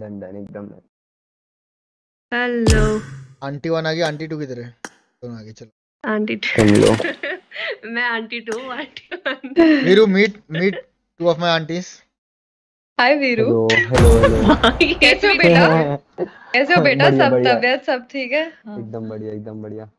Done एकदम hello aunty one आ गई aunty to किधर है दोनों आगे चलो आंटी टू हेलो मैं aunty two aunty one Veeru meet meet two of my aunties hi Veeru hello hello कैसे हो बेटा कैसे हो बेटा सब तबीयत सब ठीक है एकदम हाँ। बढ़िया एकदम बढ़िया